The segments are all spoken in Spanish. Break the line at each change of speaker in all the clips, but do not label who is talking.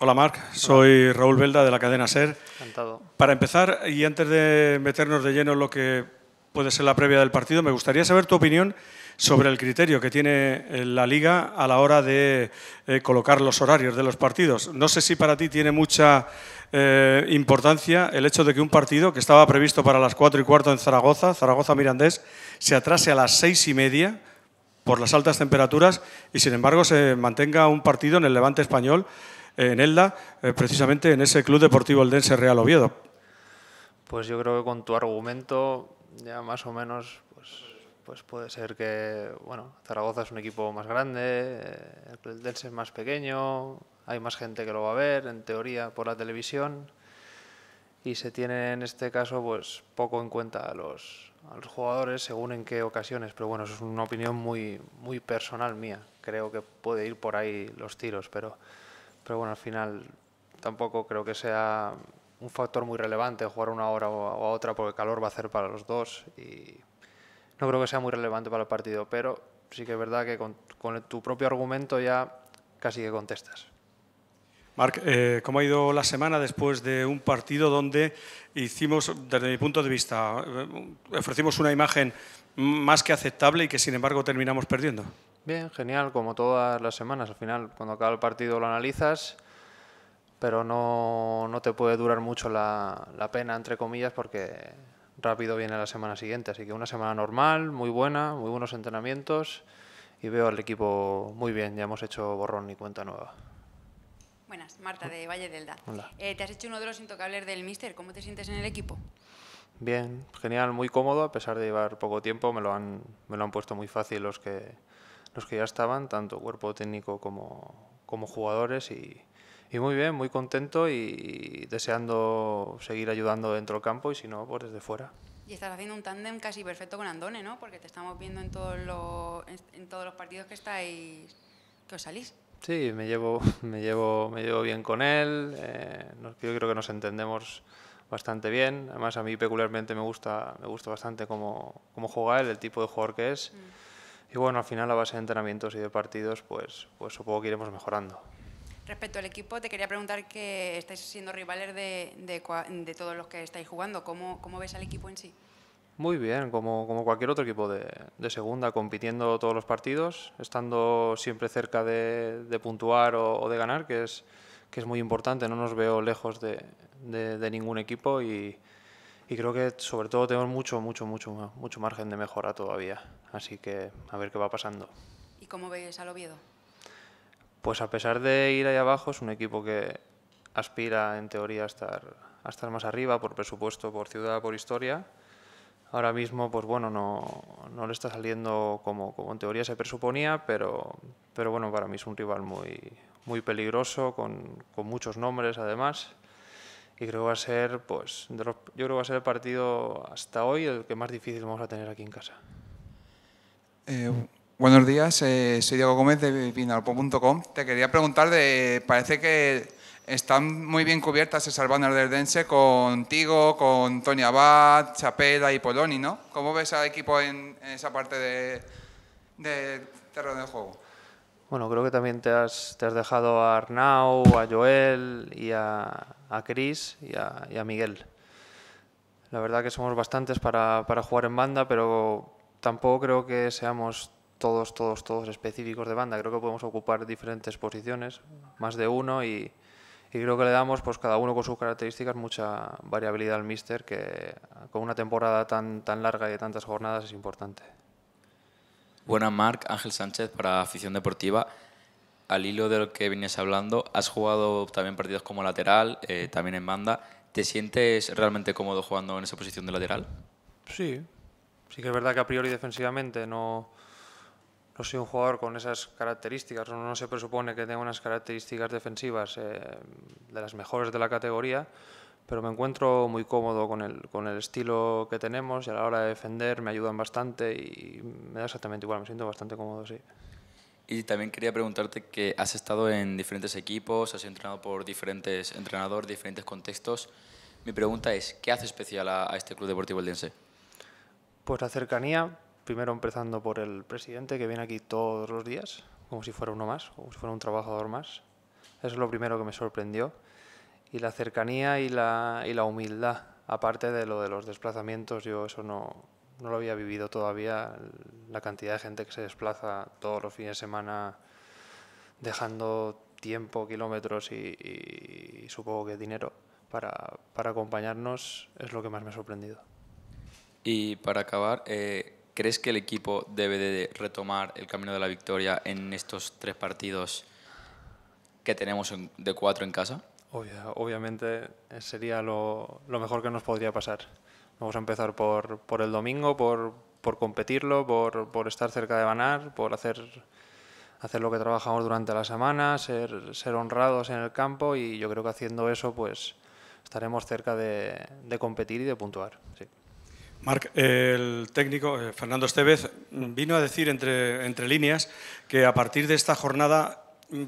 Hola Marc, soy Raúl Velda de la cadena SER. Para empezar, y antes de meternos de lleno en lo que puede ser la previa del partido, me gustaría saber tu opinión sobre el criterio que tiene eh, la liga a la hora de eh, colocar los horarios de los partidos. No sé si para ti tiene mucha eh, importancia el hecho de que un partido que estaba previsto para las 4 y cuarto en Zaragoza, Zaragoza Mirandés, se atrase a las seis y media por las altas temperaturas y sin embargo se mantenga un partido en el Levante español en Elda, eh, precisamente en ese Club Deportivo Eldense Real Oviedo.
Pues yo creo que con tu argumento ya más o menos pues, pues puede ser que bueno Zaragoza es un equipo más grande, eh, el Eldense es más pequeño, hay más gente que lo va a ver en teoría por la televisión y se tiene en este caso pues poco en cuenta a los, jugadores según en qué ocasiones, pero bueno, es una opinión muy, muy personal mía. Creo que puede ir por ahí los tiros, pero pero bueno, al final tampoco creo que sea un factor muy relevante jugar una hora o otra porque el calor va a hacer para los dos y no creo que sea muy relevante para el partido, pero sí que es verdad que con, tu propio argumento ya casi que contestas.
Marc, eh, ¿cómo ha ido la semana después de un partido donde hicimos, desde mi punto de vista, eh, ofrecimos una imagen más que aceptable y que sin embargo terminamos perdiendo?
Bien, genial, como todas las semanas. Al final, cuando acaba el partido lo analizas, pero no, no te puede durar mucho la, la, pena, entre comillas, porque rápido viene la semana siguiente. Así que una semana normal, muy buena, muy buenos entrenamientos y veo al equipo muy bien. Ya hemos hecho borrón y cuenta nueva. Buenas, Marta de Valle del Da. Eh, te has hecho uno de los intocables del Mister. ¿Cómo te sientes en el equipo? Bien, genial, muy cómodo, a pesar de llevar poco tiempo, me lo han, me lo han puesto muy fácil los que los que ya estaban, tanto cuerpo técnico como, como jugadores. Y, muy bien, muy contento y deseando seguir ayudando dentro del campo y si no, pues desde fuera. Y estás haciendo un tándem casi perfecto con Andone, ¿no? Porque te estamos viendo en todos los,
en todos los partidos que estáis, que os salís.
Sí, me llevo, me llevo, me llevo bien con él. Eh, yo creo que nos entendemos bastante bien. Además, a mí peculiarmente me gusta, me gusta bastante cómo, cómo juega él, el tipo de jugador que es. Mm. Y bueno, al final a base de entrenamientos y de partidos, pues, pues supongo que iremos mejorando. Respecto al equipo, te quería preguntar que estáis siendo rivales de, de, todos los que estáis jugando.
¿Cómo, ¿Cómo, ves al equipo en sí?
Muy bien, como, como cualquier otro equipo de, de, segunda, compitiendo todos los partidos, estando siempre cerca de, puntuar o, de ganar, que es, que es muy importante. No nos veo lejos de, ningún equipo y, y creo que sobre todo tenemos mucho, mucho, mucho, mucho margen de mejora todavía. Así que a ver qué va pasando. ¿Y cómo veis al Oviedo? Pues a pesar de ir ahí abajo, es un equipo que aspira en teoría a estar, a estar más arriba por presupuesto, por ciudad, por historia. Ahora mismo, pues bueno, no, no le está saliendo como, como, en teoría se presuponía, pero, pero bueno, para mí es un rival muy, muy peligroso, con, con muchos nombres además y creo que va a ser, pues, yo creo va a ser el partido hasta hoy el que más difícil vamos a tener aquí en casa. Eh, buenos días, eh, soy Diego Gómez de Vinalpo.com. Te quería preguntar, de, parece que están muy bien cubiertas esas bandas del Dense contigo, con Tony Abad, Chapela y Poloni, ¿no? ¿Cómo ves al equipo en, esa parte del de terreno de juego? Bueno, creo que también te has, te has dejado a Arnau, a Joel y a, a Chris y a, Miguel. La verdad que somos bastantes para, jugar en banda, pero tampoco creo que seamos todos, todos, todos específicos de banda. Creo que podemos ocupar diferentes posiciones, más de uno, y, creo que le damos, pues cada uno con sus características, mucha variabilidad al míster, que con una temporada tan, tan larga y de tantas jornadas es importante.
Buenas, Marc. Ángel Sánchez para Afición Deportiva al hilo de lo que vienes hablando, has jugado también partidos como lateral, eh, también en banda. ¿Te sientes realmente cómodo jugando en esa posición de lateral?
Sí, sí que es verdad que a priori defensivamente no, no soy un jugador con esas características, no, se presupone que tenga unas características defensivas eh, de las mejores de la categoría, pero me encuentro muy cómodo con el, con el estilo que tenemos y a la hora de defender me ayudan bastante y me da exactamente igual, me siento bastante cómodo, sí.
Y también quería preguntarte que has estado en diferentes equipos, has entrenado por diferentes entrenadores, diferentes contextos. Mi pregunta es, ¿qué hace especial a, este Club Deportivo Eldense?
Pues la cercanía, primero empezando por el presidente que viene aquí todos los días, como si fuera uno más, como si fuera un trabajador más. Eso es lo primero que me sorprendió. Y la cercanía y la, y la humildad. Aparte de lo de los desplazamientos, yo eso no, no lo había vivido todavía, la cantidad de gente que se desplaza todos los fines de semana dejando tiempo, kilómetros y, supongo que dinero para, acompañarnos es lo que más me ha sorprendido.
Y para acabar, eh, ¿crees que el equipo debe de retomar el camino de la victoria en estos tres partidos que tenemos de cuatro en casa?
obviamente eh, sería lo mejor que nos podría pasar. Vamos a empezar por, por el domingo, por, competirlo, por, estar cerca de ganar, por hacer, hacer lo que trabajamos durante la semana, ser, honrados en el campo y yo creo que haciendo eso pues estaremos cerca de, competir y de puntuar.
Marc, el técnico eh, Fernando Estevez vino a decir entre, entre líneas que a partir de esta jornada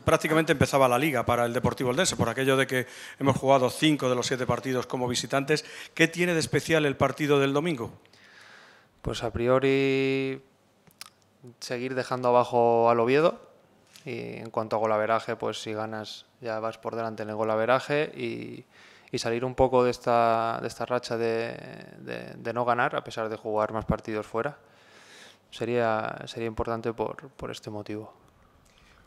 prácticamente empezaba la liga para el Deportivo Oldense por aquello de que hemos jugado cinco de los siete partidos como visitantes. ¿Qué tiene de especial el partido del domingo? Pues a priori
seguir dejando abajo al Oviedo. Y en cuanto a golaveraje, pues si ganas ya vas por delante en el golaveraje y, salir un poco de esta, racha de, no ganar, a pesar de jugar más partidos fuera, sería, sería importante por este motivo.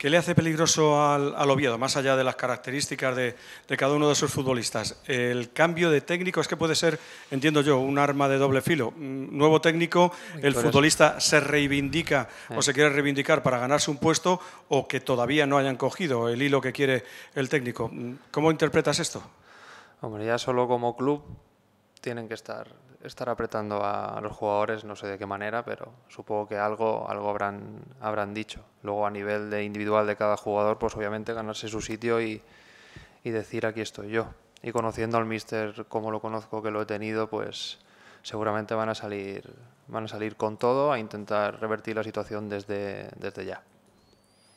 ¿Qué le hace peligroso al, al, Oviedo, más allá de las características de, de, cada uno de sus futbolistas? El cambio de técnico es que puede ser, entiendo yo, un arma de doble filo. Mm, nuevo técnico, el futbolista se reivindica o se quiere reivindicar para ganarse un puesto o que todavía no hayan cogido el hilo que quiere el técnico. Mm, ¿Cómo interpretas esto?
Hombre, ya solo como club tienen que estar estar apretando a los jugadores, no sé de qué manera, pero supongo que algo, algo habrán, habrán dicho. Luego a nivel de individual de cada jugador, pues obviamente ganarse su sitio y, y decir aquí estoy yo. Y conociendo al mister como lo conozco, que lo he tenido, pues seguramente van a salir, van a salir con todo a intentar revertir la situación desde, desde ya.